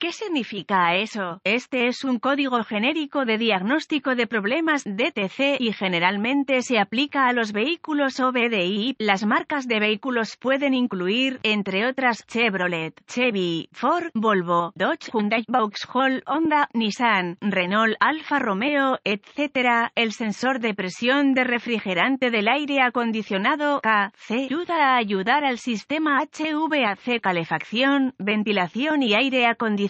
¿Qué significa eso? Este es un código genérico de diagnóstico de problemas DTC y generalmente se aplica a los vehículos OBDI. Las marcas de vehículos pueden incluir, entre otras, Chevrolet, Chevy, Ford, Volvo, Dodge, Hyundai, Vauxhall, Honda, Nissan, Renault, Alfa Romeo, etc. El sensor de presión de refrigerante del aire acondicionado KC ayuda a ayudar al sistema HVAC calefacción, ventilación y aire acondicionado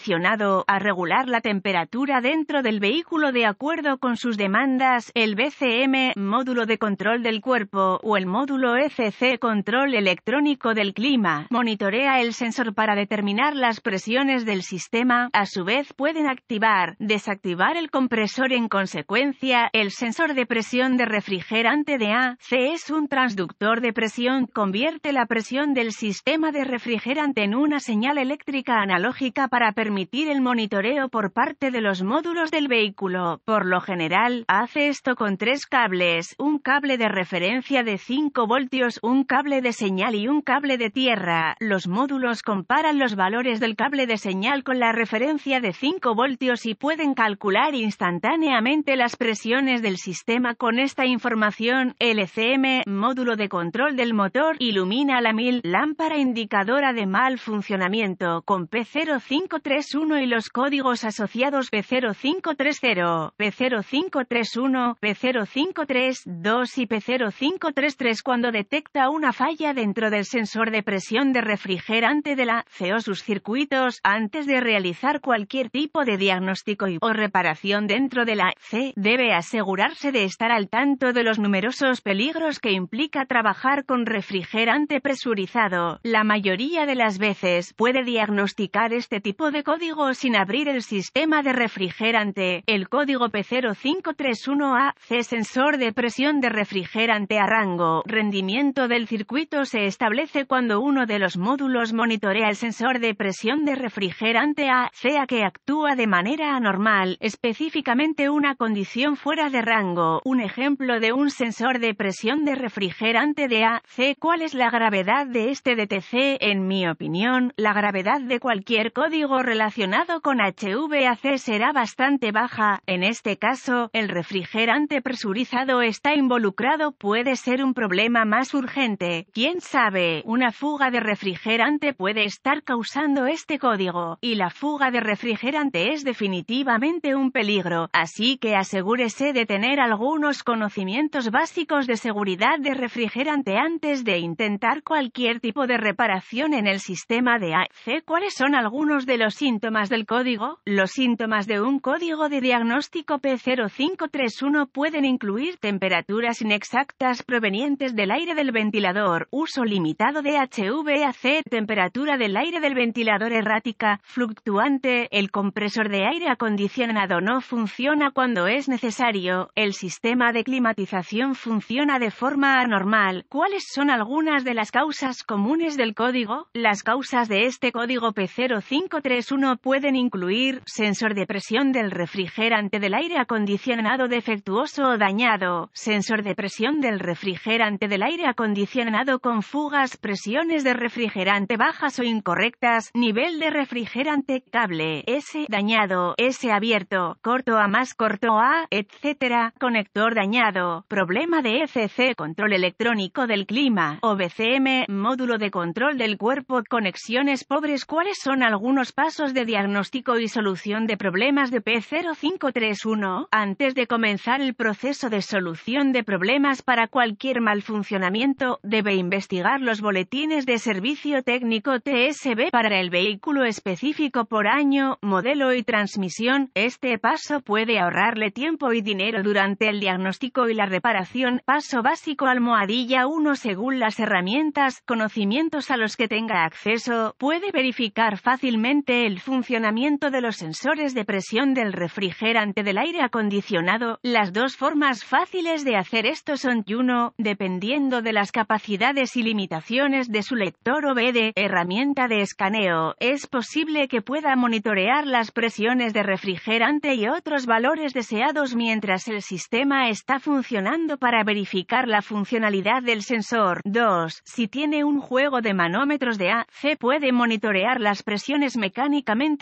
a regular la temperatura dentro del vehículo de acuerdo con sus demandas, el BCM, módulo de control del cuerpo, o el módulo FC, control electrónico del clima, monitorea el sensor para determinar las presiones del sistema, a su vez pueden activar, desactivar el compresor en consecuencia, el sensor de presión de refrigerante de A, C es un transductor de presión, convierte la presión del sistema de refrigerante en una señal eléctrica analógica para permitir permitir el monitoreo por parte de los módulos del vehículo. Por lo general, hace esto con tres cables, un cable de referencia de 5 voltios, un cable de señal y un cable de tierra. Los módulos comparan los valores del cable de señal con la referencia de 5 voltios y pueden calcular instantáneamente las presiones del sistema con esta información. LCM, módulo de control del motor, ilumina la mil lámpara indicadora de mal funcionamiento con P053 1 y los códigos asociados B0530, p 0531 B0532 y p 0533 cuando detecta una falla dentro del sensor de presión de refrigerante de la o sus circuitos antes de realizar cualquier tipo de diagnóstico y o reparación dentro de la C debe asegurarse de estar al tanto de los numerosos peligros que implica trabajar con refrigerante presurizado. La mayoría de las veces puede diagnosticar este tipo de código sin abrir el sistema de refrigerante. El código p 0531 a C, sensor de presión de refrigerante a rango. Rendimiento del circuito se establece cuando uno de los módulos monitorea el sensor de presión de refrigerante AC a que actúa de manera anormal, específicamente una condición fuera de rango. Un ejemplo de un sensor de presión de refrigerante de C, ¿Cuál es la gravedad de este DTC? En mi opinión, la gravedad de cualquier código relacionado relacionado con HVAC será bastante baja, en este caso, el refrigerante presurizado está involucrado puede ser un problema más urgente, quién sabe, una fuga de refrigerante puede estar causando este código, y la fuga de refrigerante es definitivamente un peligro, así que asegúrese de tener algunos conocimientos básicos de seguridad de refrigerante antes de intentar cualquier tipo de reparación en el sistema de AC. ¿Cuáles son algunos de los síntomas del código. Los síntomas de un código de diagnóstico P0531 pueden incluir temperaturas inexactas provenientes del aire del ventilador, uso limitado de HVAC, temperatura del aire del ventilador errática, fluctuante, el compresor de aire acondicionado no funciona cuando es necesario, el sistema de climatización funciona de forma anormal. ¿Cuáles son algunas de las causas comunes del código? Las causas de este código P0531 uno pueden incluir sensor de presión del refrigerante del aire acondicionado defectuoso o dañado, sensor de presión del refrigerante del aire acondicionado con fugas, presiones de refrigerante bajas o incorrectas, nivel de refrigerante, cable S dañado, S abierto, corto a más corto a, etc., conector dañado, problema de ECC, control electrónico del clima, OBCM, módulo de control del cuerpo, conexiones pobres, ¿cuáles son algunos pasos de diagnóstico y solución de problemas de P0531 antes de comenzar el proceso de solución de problemas para cualquier mal funcionamiento, debe investigar los boletines de servicio técnico TSB para el vehículo específico por año, modelo y transmisión. Este paso puede ahorrarle tiempo y dinero durante el diagnóstico y la reparación. Paso básico almohadilla 1 según las herramientas, conocimientos a los que tenga acceso, puede verificar fácilmente el el funcionamiento de los sensores de presión del refrigerante del aire acondicionado. Las dos formas fáciles de hacer esto son uno Dependiendo de las capacidades y limitaciones de su lector o herramienta de escaneo, es posible que pueda monitorear las presiones de refrigerante y otros valores deseados mientras el sistema está funcionando para verificar la funcionalidad del sensor. 2. Si tiene un juego de manómetros de AC, puede monitorear las presiones mecánicas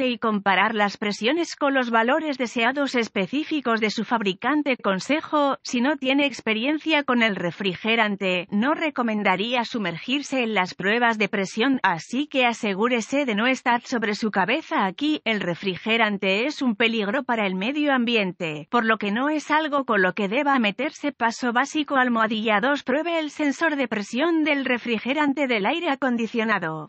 y comparar las presiones con los valores deseados específicos de su fabricante. Consejo, si no tiene experiencia con el refrigerante, no recomendaría sumergirse en las pruebas de presión, así que asegúrese de no estar sobre su cabeza aquí. El refrigerante es un peligro para el medio ambiente, por lo que no es algo con lo que deba meterse. Paso básico almohadilla 2. Pruebe el sensor de presión del refrigerante del aire acondicionado.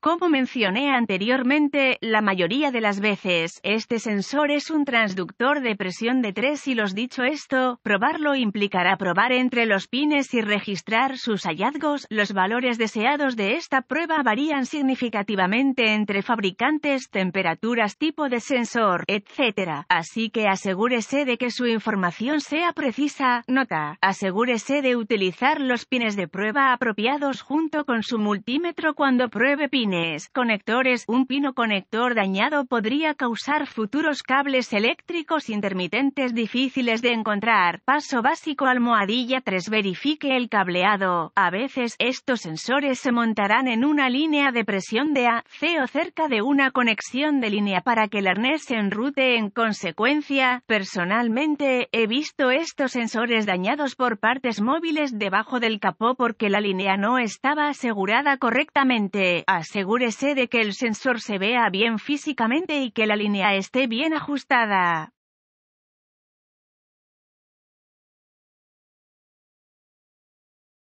Como mencioné anteriormente, la mayoría de las veces, este sensor es un transductor de presión de 3 y los dicho esto, probarlo implicará probar entre los pines y registrar sus hallazgos. Los valores deseados de esta prueba varían significativamente entre fabricantes, temperaturas, tipo de sensor, etc. Así que asegúrese de que su información sea precisa. Nota, asegúrese de utilizar los pines de prueba apropiados junto con su multímetro cuando pruebe pines conectores. Un pino conector dañado podría causar futuros cables eléctricos intermitentes difíciles de encontrar. Paso básico almohadilla 3. Verifique el cableado. A veces estos sensores se montarán en una línea de presión de A, C o cerca de una conexión de línea para que el arnés se enrute en consecuencia. Personalmente, he visto estos sensores dañados por partes móviles debajo del capó porque la línea no estaba asegurada correctamente. Así asegúrese de que el sensor se vea bien físicamente y que la línea esté bien ajustada.